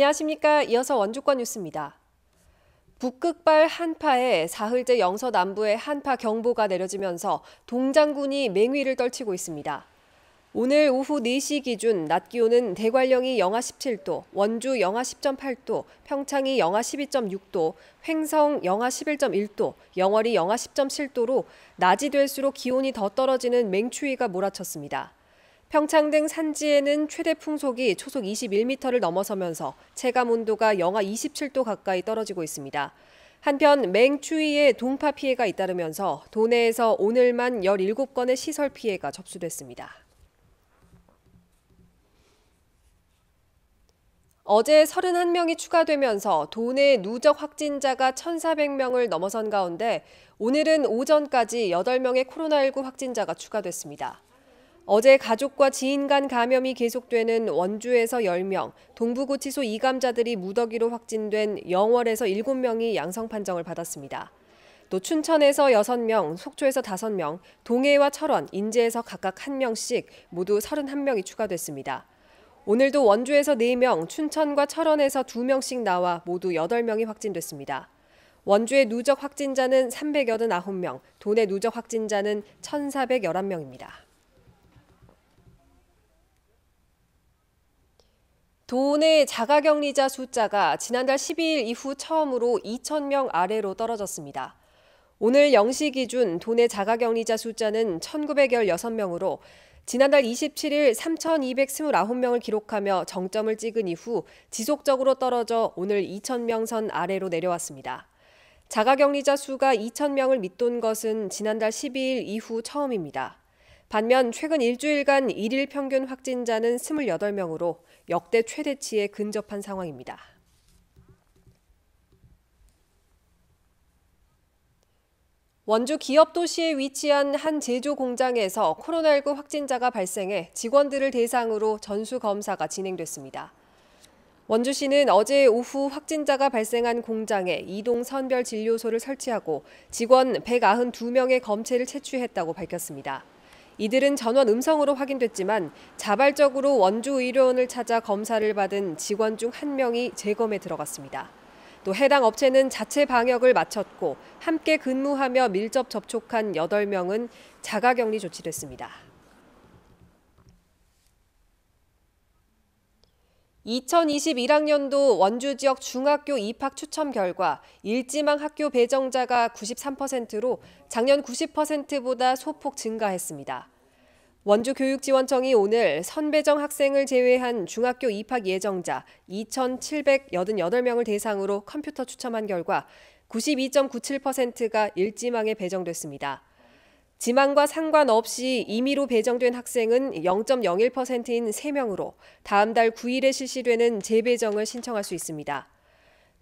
안녕하십니까. 이어서 원주권 뉴스입니다. 북극발 한파에 사흘째 영서 남부에 한파 경보가 내려지면서 동장군이 맹위를 떨치고 있습니다. 오늘 오후 4시 기준 낮 기온은 대관령이 영하 17도, 원주 영하 10.8도, 평창이 영하 12.6도, 횡성 영하 11.1도, 영월이 영하 10.7도로 낮이 될수록 기온이 더 떨어지는 맹추위가 몰아쳤습니다. 평창 등 산지에는 최대 풍속이 초속 21m를 넘어서면서 체감 온도가 영하 27도 가까이 떨어지고 있습니다. 한편 맹추위에 동파 피해가 잇따르면서 도내에서 오늘만 17건의 시설 피해가 접수됐습니다. 어제 31명이 추가되면서 도내 누적 확진자가 1,400명을 넘어선 가운데 오늘은 오전까지 8명의 코로나19 확진자가 추가됐습니다. 어제 가족과 지인 간 감염이 계속되는 원주에서 10명, 동부구치소 이감자들이 무더기로 확진된 영월에서 7명이 양성 판정을 받았습니다. 또 춘천에서 6명, 속초에서 5명, 동해와 철원, 인제에서 각각 1명씩 모두 31명이 추가됐습니다. 오늘도 원주에서 4명, 춘천과 철원에서 2명씩 나와 모두 8명이 확진됐습니다. 원주의 누적 확진자는 389명, 도내 누적 확진자는 1,411명입니다. 도내 자가격리자 숫자가 지난달 12일 이후 처음으로 2천명 아래로 떨어졌습니다. 오늘 0시 기준 도내 자가격리자 숫자는 1,916명으로 지난달 27일 3,229명을 기록하며 정점을 찍은 이후 지속적으로 떨어져 오늘 2 0명선 아래로 내려왔습니다. 자가격리자 수가 2 0명을 밑돈 것은 지난달 12일 이후 처음입니다. 반면 최근 일주일간 일일 평균 확진자는 28명으로 역대 최대치에 근접한 상황입니다. 원주 기업 도시에 위치한 한 제조 공장에서 코로나19 확진자가 발생해 직원들을 대상으로 전수 검사가 진행됐습니다. 원주시는 어제 오후 확진자가 발생한 공장에 이동 선별 진료소를 설치하고 직원 192명의 검체를 채취했다고 밝혔습니다. 이들은 전원 음성으로 확인됐지만 자발적으로 원주 의료원을 찾아 검사를 받은 직원 중 한 명이 재검에 들어갔습니다. 또 해당 업체는 자체 방역을 마쳤고 함께 근무하며 밀접 접촉한 8명은 자가격리 조치됐습니다. 2021학년도 원주 지역 중학교 입학 추첨 결과 일지망 학교 배정자가 93%로 작년 90%보다 소폭 증가했습니다. 원주교육지원청이 오늘 선배정 학생을 제외한 중학교 입학 예정자 2,788명을 대상으로 컴퓨터 추첨한 결과 92.97%가 일지망에 배정됐습니다. 지망과 상관없이 임의로 배정된 학생은 0.01%인 3명으로 다음 달 9일에 실시되는 재배정을 신청할 수 있습니다.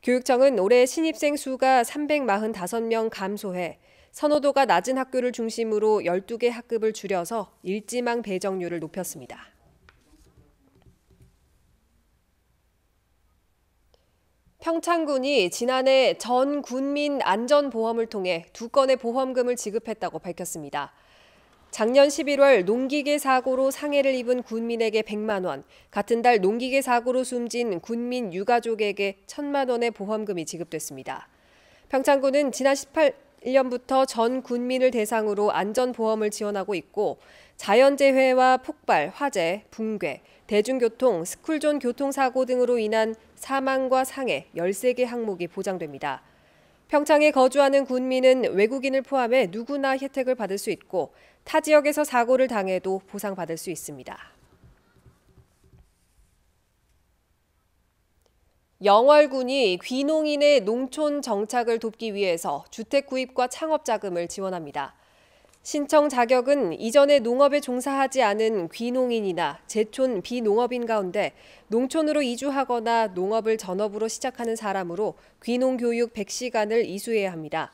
교육청은 올해 신입생 수가 345명 감소해 선호도가 낮은 학교를 중심으로 12개 학급을 줄여서 일지망 배정률을 높였습니다. 평창군이 지난해 전 군민 안전보험을 통해 두 건의 보험금을 지급했다고 밝혔습니다. 작년 11월 농기계 사고로 상해를 입은 군민에게 100만 원, 같은 달 농기계 사고로 숨진 군민 유가족에게 1천만 원의 보험금이 지급됐습니다. 평창군은 지난 18, 1년부터전 군민을 대상으로 안전보험을 지원하고 있고 자연재해와 폭발, 화재, 붕괴, 대중교통, 스쿨존 교통사고 등으로 인한 사망과 상해 13개 항목이 보장됩니다. 평창에 거주하는 군민은 외국인을 포함해 누구나 혜택을 받을 수 있고 타 지역에서 사고를 당해도 보상받을 수 있습니다. 영월군이 귀농인의 농촌 정착을 돕기 위해서 주택 구입과 창업 자금을 지원합니다. 신청 자격은 이전에 농업에 종사하지 않은 귀농인이나 제촌 비농업인 가운데 농촌으로 이주하거나 농업을 전업으로 시작하는 사람으로 귀농 교육 100시간을 이수해야 합니다.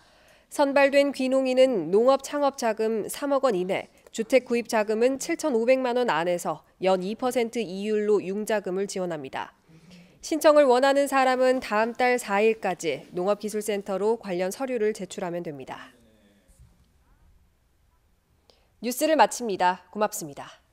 선발된 귀농인은 농업 창업 자금 3억 원 이내, 주택 구입 자금은 7,500만 원 안에서 연 2% 이율로 융자금을 지원합니다. 신청을 원하는 사람은 다음 달 4일까지 농업기술센터로 관련 서류를 제출하면 됩니다. 뉴스를 마칩니다. 고맙습니다.